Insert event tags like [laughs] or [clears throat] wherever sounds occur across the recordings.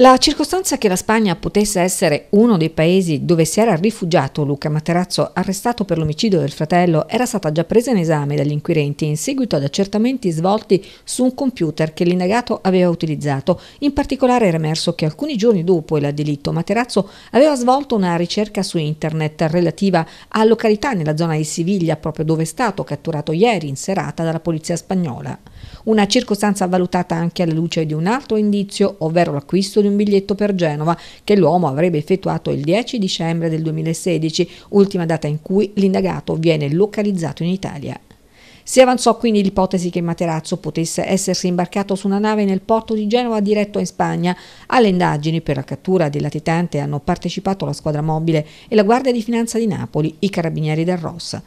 La circostanza che la Spagna potesse essere uno dei paesi dove si era rifugiato Luca Materazzo arrestato per l'omicidio del fratello era stata già presa in esame dagli inquirenti in seguito ad accertamenti svolti su un computer che l'indagato aveva utilizzato. In particolare era emerso che alcuni giorni dopo il delitto Materazzo aveva svolto una ricerca su internet relativa a località nella zona di Siviglia proprio dove è stato catturato ieri in serata dalla polizia spagnola. Una circostanza valutata anche alla luce di un altro indizio, ovvero l'acquisto di di un biglietto per Genova che l'uomo avrebbe effettuato il 10 dicembre del 2016, ultima data in cui l'indagato viene localizzato in Italia. Si avanzò quindi l'ipotesi che Materazzo potesse essersi imbarcato su una nave nel porto di Genova diretto in Spagna. Alle indagini per la cattura del latitante hanno partecipato la squadra mobile e la Guardia di Finanza di Napoli, i carabinieri del Rossa.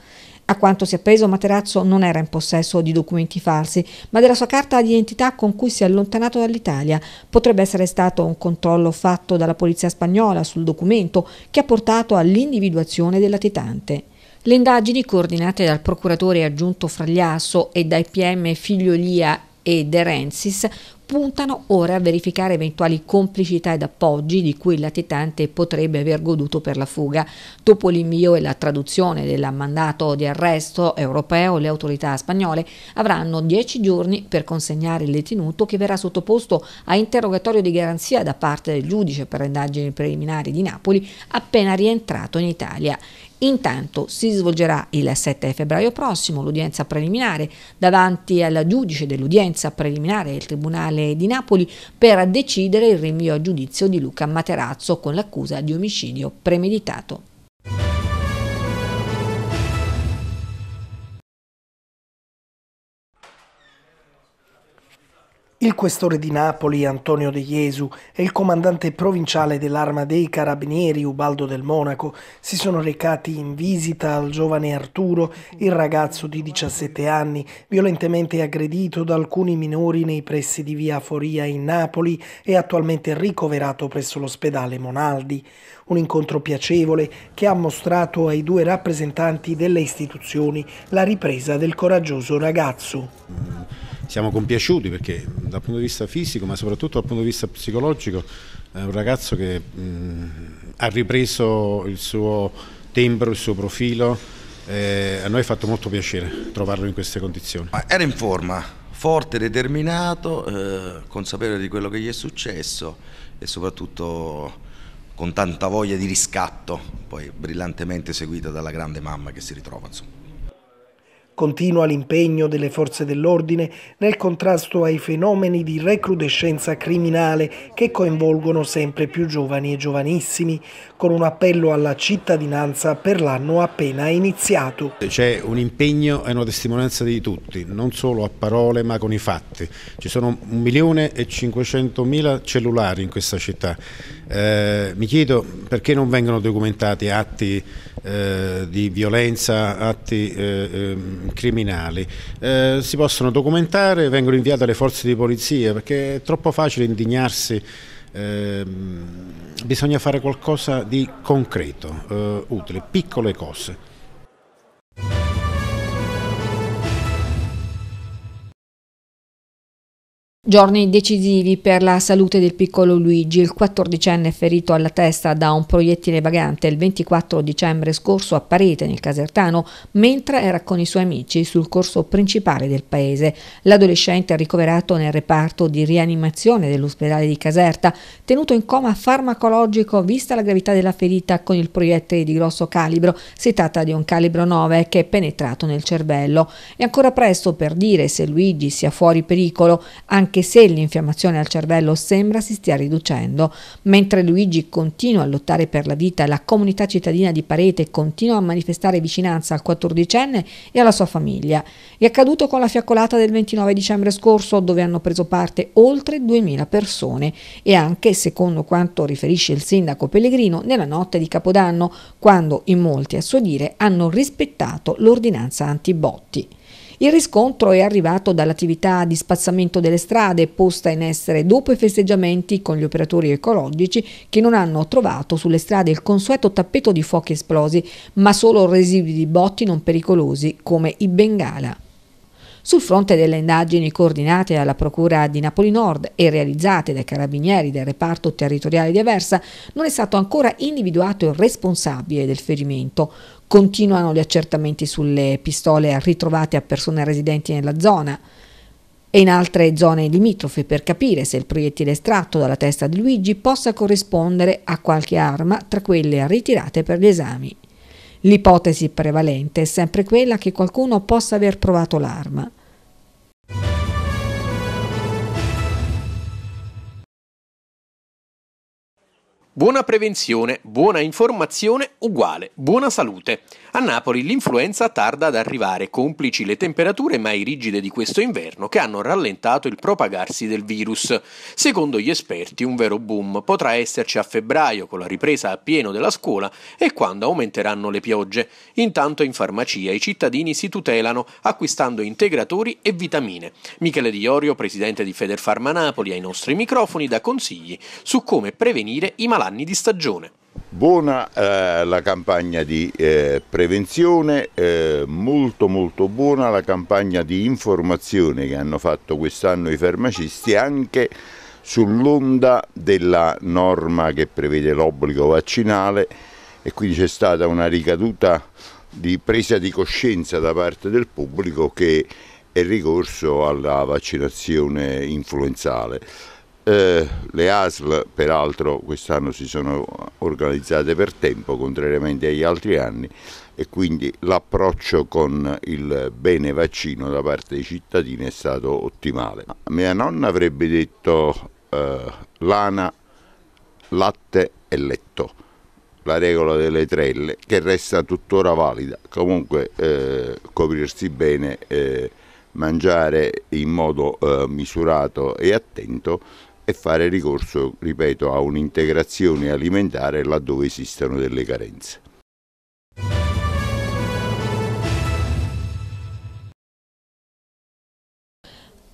A quanto si è appreso, Materazzo non era in possesso di documenti falsi, ma della sua carta di identità con cui si è allontanato dall'Italia. Potrebbe essere stato un controllo fatto dalla polizia spagnola sul documento che ha portato all'individuazione del latitante. Le indagini, coordinate dal procuratore aggiunto Fragliasso e dai PM Figliolia e De Rensis puntano ora a verificare eventuali complicità ed appoggi di cui il latitante potrebbe aver goduto per la fuga. Dopo l'invio e la traduzione del mandato di arresto europeo, le autorità spagnole avranno dieci giorni per consegnare il detenuto che verrà sottoposto a interrogatorio di garanzia da parte del giudice per le indagini preliminari di Napoli appena rientrato in Italia. Intanto si svolgerà il 7 febbraio prossimo l'udienza preliminare davanti al giudice dell'udienza preliminare del Tribunale di Napoli per decidere il rinvio a giudizio di Luca Materazzo con l'accusa di omicidio premeditato. Il questore di Napoli Antonio De Jesu e il comandante provinciale dell'arma dei carabinieri Ubaldo del Monaco si sono recati in visita al giovane Arturo, il ragazzo di 17 anni, violentemente aggredito da alcuni minori nei pressi di via Foria in Napoli e attualmente ricoverato presso l'ospedale Monaldi. Un incontro piacevole che ha mostrato ai due rappresentanti delle istituzioni la ripresa del coraggioso ragazzo. Mm siamo compiaciuti perché dal punto di vista fisico ma soprattutto dal punto di vista psicologico è un ragazzo che mh, mm, ha ripreso il suo tempo, il suo profilo, eh, a noi è fatto molto piacere trovarlo in queste condizioni. Era in forma, forte, determinato, eh, consapevole di quello che gli è successo e soprattutto con tanta voglia di riscatto, poi brillantemente seguita dalla grande mamma che si ritrova. Insomma. Continua l'impegno delle forze dell'ordine nel contrasto ai fenomeni di recrudescenza criminale che coinvolgono sempre più giovani e giovanissimi, con un appello alla cittadinanza per l'anno appena iniziato. C'è un impegno e una testimonianza di tutti, non solo a parole ma con i fatti. Ci sono 1.500.000 cellulari in questa città. Eh, mi chiedo perché non vengono documentati atti eh, di violenza, atti... Eh, ehm, criminali. Eh, si possono documentare, vengono inviate alle forze di polizia perché è troppo facile indignarsi. Eh, bisogna fare qualcosa di concreto, eh, utile, piccole cose. Giorni decisivi per la salute del piccolo Luigi, il 14enne ferito alla testa da un proiettile vagante il 24 dicembre scorso a Parete nel Casertano, mentre era con i suoi amici sul corso principale del paese. L'adolescente è ricoverato nel reparto di rianimazione dell'ospedale di Caserta, tenuto in coma farmacologico vista la gravità della ferita con il proiettile di grosso calibro, si tratta di un calibro 9 che è penetrato nel cervello. È ancora presto per dire se Luigi sia fuori pericolo, anche anche se l'infiammazione al cervello sembra si stia riducendo. Mentre Luigi continua a lottare per la vita, la comunità cittadina di Parete continua a manifestare vicinanza al 14enne e alla sua famiglia. È accaduto con la fiaccolata del 29 dicembre scorso, dove hanno preso parte oltre 2.000 persone e anche, secondo quanto riferisce il sindaco Pellegrino, nella notte di Capodanno, quando in molti, a suo dire, hanno rispettato l'ordinanza antibotti. Il riscontro è arrivato dall'attività di spazzamento delle strade posta in essere dopo i festeggiamenti con gli operatori ecologici che non hanno trovato sulle strade il consueto tappeto di fuochi esplosi, ma solo residui di botti non pericolosi come i bengala. Sul fronte delle indagini coordinate dalla Procura di Napoli Nord e realizzate dai carabinieri del reparto territoriale di Aversa, non è stato ancora individuato il responsabile del ferimento. Continuano gli accertamenti sulle pistole ritrovate a persone residenti nella zona e in altre zone limitrofe per capire se il proiettile estratto dalla testa di Luigi possa corrispondere a qualche arma tra quelle ritirate per gli esami. L'ipotesi prevalente è sempre quella che qualcuno possa aver provato l'arma. Buona prevenzione, buona informazione, uguale, buona salute. A Napoli l'influenza tarda ad arrivare, complici le temperature mai rigide di questo inverno che hanno rallentato il propagarsi del virus. Secondo gli esperti un vero boom potrà esserci a febbraio con la ripresa a pieno della scuola e quando aumenteranno le piogge. Intanto in farmacia i cittadini si tutelano acquistando integratori e vitamine. Michele Di presidente di Federfarma Napoli, ai nostri microfoni dà consigli su come prevenire i malati malanni di stagione. Buona eh, la campagna di eh, prevenzione, eh, molto molto buona la campagna di informazione che hanno fatto quest'anno i farmacisti anche sull'onda della norma che prevede l'obbligo vaccinale e quindi c'è stata una ricaduta di presa di coscienza da parte del pubblico che è ricorso alla vaccinazione influenzale. Eh, le ASL peraltro quest'anno si sono organizzate per tempo contrariamente agli altri anni e quindi l'approccio con il bene vaccino da parte dei cittadini è stato ottimale. Mia nonna avrebbe detto eh, lana, latte e letto, la regola delle trelle che resta tuttora valida, comunque eh, coprirsi bene, eh, mangiare in modo eh, misurato e attento e fare ricorso, ripeto, a un'integrazione alimentare laddove esistano delle carenze.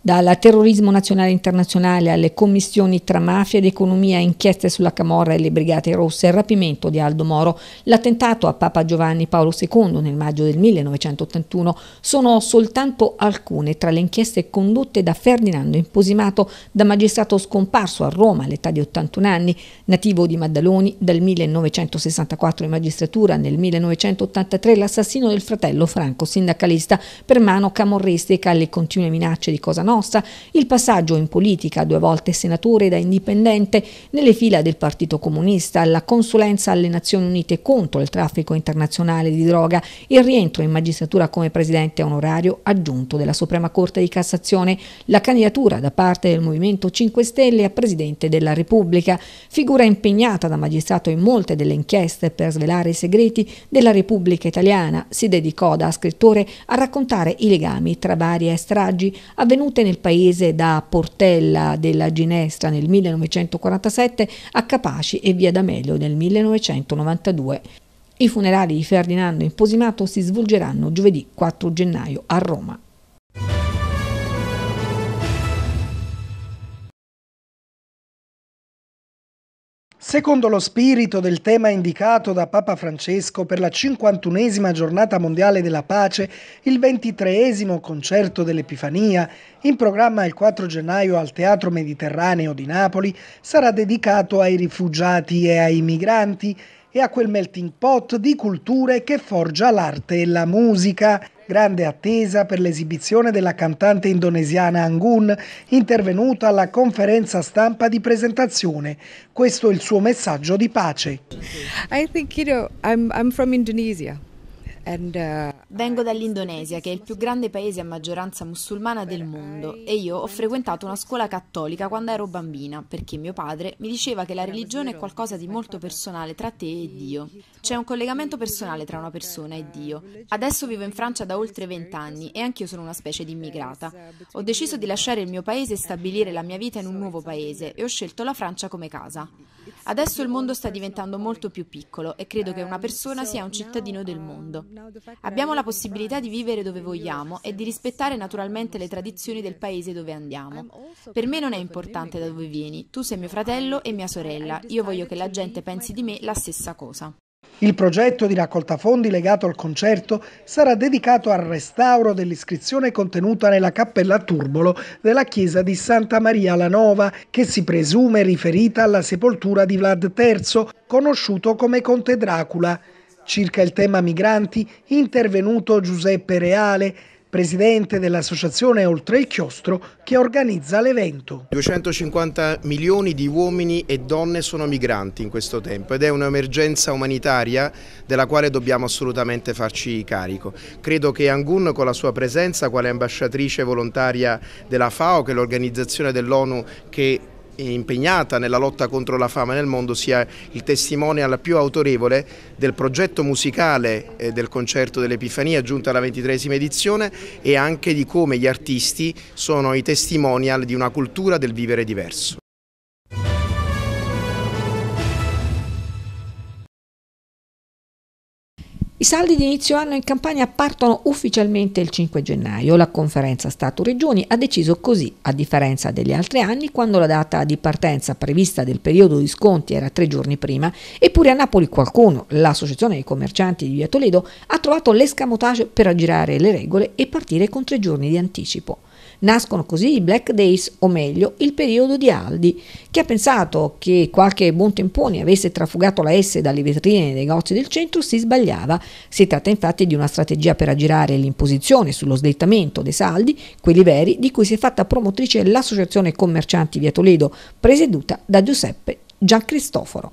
dal terrorismo nazionale e internazionale alle commissioni tra mafia ed economia, inchieste sulla Camorra e le Brigate Rosse, il rapimento di Aldo Moro, l'attentato a Papa Giovanni Paolo II nel maggio del 1981 sono soltanto alcune tra le inchieste condotte da Ferdinando Imposimato, da magistrato scomparso a Roma all'età di 81 anni, nativo di Maddaloni dal 1964 in magistratura, nel 1983 l'assassino del fratello Franco, sindacalista, per mano camorristica alle continue minacce di Cosa Nostra nostra, il passaggio in politica, due volte senatore da indipendente, nelle fila del Partito Comunista, la consulenza alle Nazioni Unite contro il traffico internazionale di droga, il rientro in magistratura come presidente onorario aggiunto della Suprema Corte di Cassazione, la candidatura da parte del Movimento 5 Stelle a Presidente della Repubblica, figura impegnata da magistrato in molte delle inchieste per svelare i segreti della Repubblica Italiana, si dedicò da scrittore a raccontare i legami tra varie stragi avvenute nel paese da Portella della Ginestra nel 1947 a Capaci e via D'Amelio nel 1992. I funerali di Ferdinando Imposimato si svolgeranno giovedì 4 gennaio a Roma. Secondo lo spirito del tema indicato da Papa Francesco per la 51esima giornata mondiale della pace, il 23esimo concerto dell'Epifania, in programma il 4 gennaio al Teatro Mediterraneo di Napoli, sarà dedicato ai rifugiati e ai migranti e a quel melting pot di culture che forgia l'arte e la musica. Grande attesa per l'esibizione della cantante indonesiana Angun, intervenuta alla conferenza stampa di presentazione. Questo è il suo messaggio di pace. I think, you know, I'm, I'm from Indonesia. Uh, Vengo dall'Indonesia, che è il più grande paese a maggioranza musulmana del mondo, e io ho frequentato una scuola cattolica quando ero bambina, perché mio padre mi diceva che la religione è qualcosa di molto personale tra te e Dio. C'è un collegamento personale tra una persona e Dio. Adesso vivo in Francia da oltre vent'anni e anch'io sono una specie di immigrata. Ho deciso di lasciare il mio paese e stabilire la mia vita in un nuovo paese e ho scelto la Francia come casa. Adesso il mondo sta diventando molto più piccolo e credo che una persona sia un cittadino del mondo. Abbiamo la possibilità di vivere dove vogliamo e di rispettare naturalmente le tradizioni del paese dove andiamo. Per me non è importante da dove vieni, tu sei mio fratello e mia sorella, io voglio che la gente pensi di me la stessa cosa. Il progetto di raccolta fondi legato al concerto sarà dedicato al restauro dell'iscrizione contenuta nella cappella Turbolo della chiesa di Santa Maria la Nova, che si presume riferita alla sepoltura di Vlad III, conosciuto come Conte Dracula. Circa il tema migranti, intervenuto Giuseppe Reale, presidente dell'associazione Oltre il Chiostro che organizza l'evento. 250 milioni di uomini e donne sono migranti in questo tempo ed è un'emergenza umanitaria della quale dobbiamo assolutamente farci carico. Credo che Angun con la sua presenza quale ambasciatrice volontaria della FAO che è l'organizzazione dell'ONU che impegnata nella lotta contro la fame nel mondo sia il testimonial più autorevole del progetto musicale eh, del concerto dell'Epifania giunta alla ventitresima edizione e anche di come gli artisti sono i testimonial di una cultura del vivere diverso. saldi di inizio anno in Campania partono ufficialmente il 5 gennaio. La conferenza Stato-Regioni ha deciso così, a differenza degli altri anni, quando la data di partenza prevista del periodo di sconti era tre giorni prima. Eppure a Napoli qualcuno, l'Associazione dei Commercianti di Via Toledo, ha trovato l'escamotage per aggirare le regole e partire con tre giorni di anticipo. Nascono così i Black Days, o meglio il periodo di Aldi. Chi ha pensato che qualche buon tempone avesse trafugato la S dalle vetrine dei negozi del centro si sbagliava. Si tratta infatti di una strategia per aggirare l'imposizione sullo slittamento dei saldi, quelli veri, di cui si è fatta promotrice l'Associazione Commercianti Via Toledo, presieduta da Giuseppe Giancristoforo.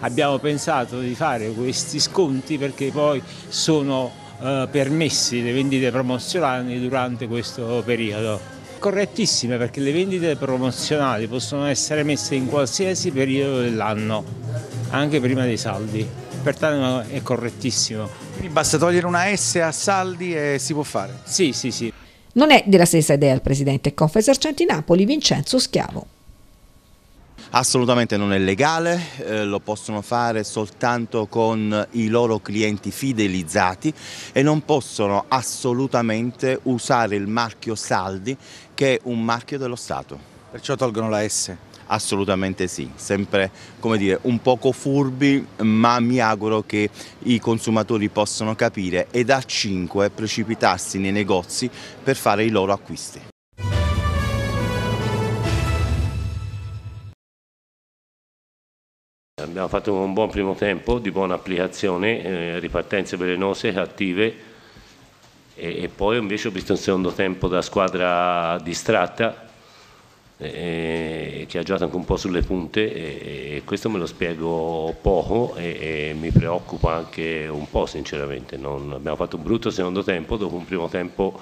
Abbiamo pensato di fare questi sconti perché poi sono eh, permessi le vendite promozionali durante questo periodo. Correttissime perché le vendite promozionali possono essere messe in qualsiasi periodo dell'anno, anche prima dei saldi, pertanto è correttissimo. Quindi basta togliere una S a saldi e si può fare? Sì, sì, sì. Non è della stessa idea il presidente Confesercenti Napoli Vincenzo Schiavo. Assolutamente non è legale, eh, lo possono fare soltanto con i loro clienti fidelizzati e non possono assolutamente usare il marchio Saldi che è un marchio dello Stato. Perciò tolgono la S? Assolutamente sì, sempre come dire, un poco furbi ma mi auguro che i consumatori possano capire e da 5 precipitarsi nei negozi per fare i loro acquisti. abbiamo fatto un buon primo tempo di buona applicazione, eh, ripartenze velenose, cattive e, e, poi invece ho visto un secondo tempo da squadra distratta eh, eh, che ha giocato anche un po' sulle punte e, e questo me lo spiego poco e, e, mi preoccupa anche un po' sinceramente, non, abbiamo fatto un brutto secondo tempo dopo un primo tempo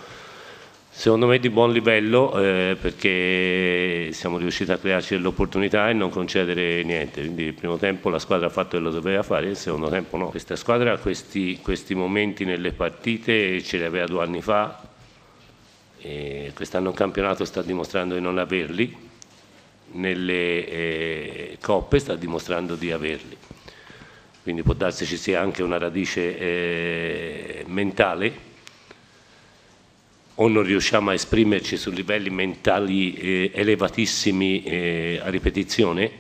Secondo me di buon livello eh, perché siamo riusciti a crearci delle e non concedere niente, quindi il primo tempo la squadra ha fatto quello che doveva fare e il secondo tempo no. Questa squadra questi, questi momenti nelle partite ce li aveva due anni fa e quest'anno il campionato sta dimostrando di non averli, nelle eh, coppe sta dimostrando di averli. Quindi può darsi ci sia anche una radice eh, mentale o non riusciamo a esprimerci su livelli mentali eh, elevatissimi eh, a ripetizione,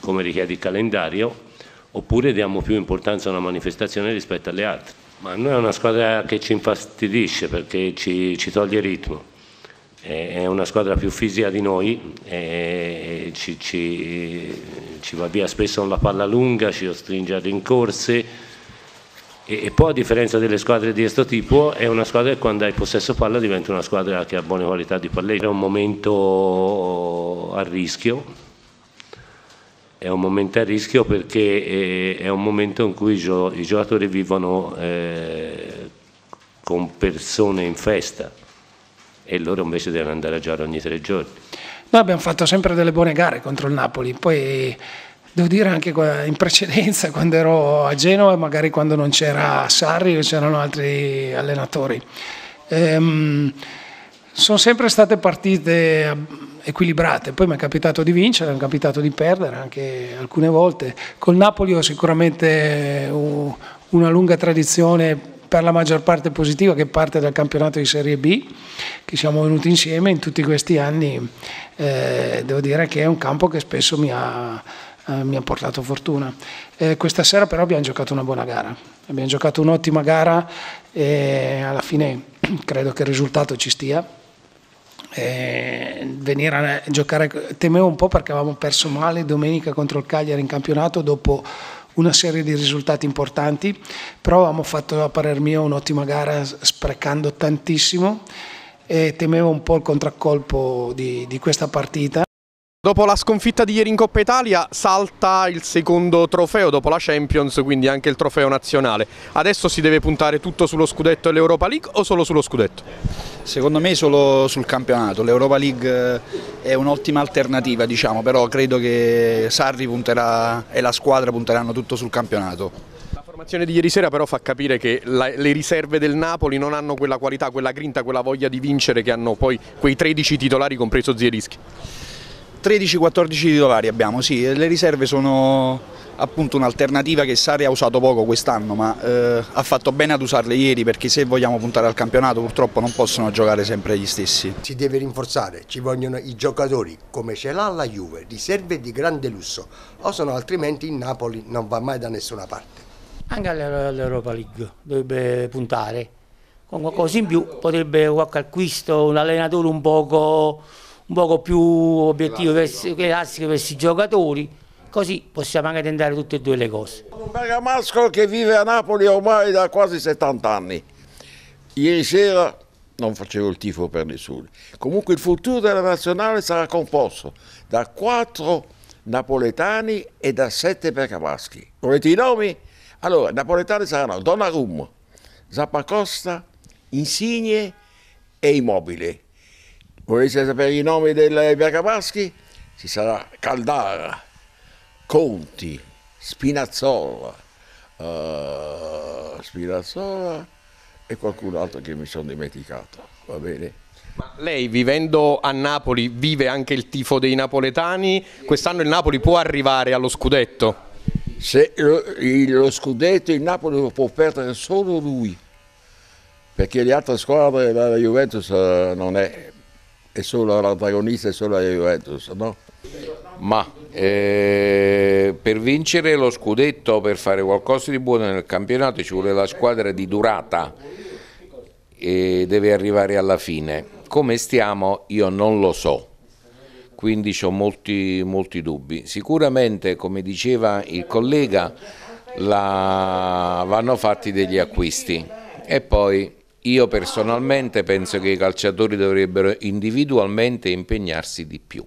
come richiede il calendario, oppure diamo più importanza a una manifestazione rispetto alle altre. Ma noi è una squadra che ci infastidisce perché ci, ci toglie il ritmo, è una squadra più fisica di noi, ci, ci, ci va via spesso con la palla lunga, ci costringe a rincorse e, e, poi a differenza delle squadre di questo tipo è una squadra che quando hai possesso palla diventa una squadra che ha buone qualità di palleggio. È un momento a rischio, è un momento a rischio perché è, eh, è un momento in cui i, gio, i giocatori vivono eh, con persone in festa e loro invece devono andare a giocare ogni tre giorni. Noi abbiamo fatto sempre delle buone gare contro il Napoli, poi devo dire anche in precedenza [laughs] quando ero a Genova, magari quando non c'era Sarri o c'erano altri allenatori. Ehm, sono sempre state partite eh, equilibrate, poi mi è capitato di vincere, mi è capitato di perdere anche alcune volte. Col Napoli ho sicuramente eh, una lunga tradizione per la maggior parte positiva che parte dal campionato di Serie B, che siamo venuti insieme in tutti questi anni, eh, devo dire che è un campo che spesso mi ha, eh, mi ha portato fortuna. Eh, questa sera però abbiamo giocato una buona gara, abbiamo giocato un'ottima gara e alla fine [clears throat] credo che il risultato ci stia. E venire a giocare, temevo un po' perché avevamo perso male domenica contro il Cagliari in campionato dopo una serie di risultati importanti, però avevamo fatto a parer mio un'ottima gara sprecando tantissimo e temevo un po' il contraccolpo di, di questa partita. Dopo la sconfitta di ieri in Coppa Italia salta il secondo trofeo dopo la Champions, quindi anche il trofeo nazionale. Adesso si deve puntare tutto sullo scudetto e l'Europa League o solo sullo scudetto? Secondo me solo sul campionato, l'Europa League eh, è un'ottima alternativa diciamo, però credo che Sarri punterà e la squadra punteranno tutto sul campionato. La formazione di ieri sera però fa capire che le riserve del Napoli non hanno quella qualità, quella grinta, quella voglia di vincere che hanno poi quei 13 titolari compreso Zierischi. 13-14 titolari abbiamo, sì, le riserve sono appunto un'alternativa che Sari ha usato poco quest'anno ma eh, ha fatto bene ad usarle ieri perché se vogliamo puntare al campionato purtroppo non possono giocare sempre gli stessi. Si deve rinforzare, ci vogliono i giocatori come ce l'ha la Juve, riserve di grande lusso o sono altrimenti il Napoli non va mai da nessuna parte. Anche all'Europa League dovrebbe puntare, con qualcosa in più potrebbe qualche acquisto, un allenatore un poco un poco più obiettivo classico. per, classico per questi giocatori, così possiamo anche tentare tutte e due le cose. Un bergamasco che vive a Napoli ormai da quasi 70 anni. Ieri sera non facevo il tifo per nessuno. Comunque il futuro della nazionale sarà composto da quattro napoletani e da sette bergamaschi. Volete i nomi? Allora, napoletani saranno Donnarumma, Zappacosta, Insigne e Immobile. Volete sapere i nomi del Bergamaschi? Ci sarà Caldara, Conti, Spinazzola, uh, Spinazzola e qualcun altro che mi sono dimenticato, va bene? Ma lei vivendo a Napoli vive anche il tifo dei napoletani, quest'anno il Napoli può arrivare allo scudetto? Se lo, lo scudetto il Napoli lo può perdere solo lui, perché le altre squadre la Juventus eh, non è è solo la protagonista è solo la Juventus, no? Ma eh, per vincere lo scudetto, per fare qualcosa di buono nel campionato ci vuole la squadra di durata e deve arrivare alla fine. Come stiamo io non lo so, quindi ho molti, molti dubbi. Sicuramente, come diceva il collega, la... vanno fatti degli acquisti e poi io personalmente penso che i calciatori dovrebbero individualmente impegnarsi di più.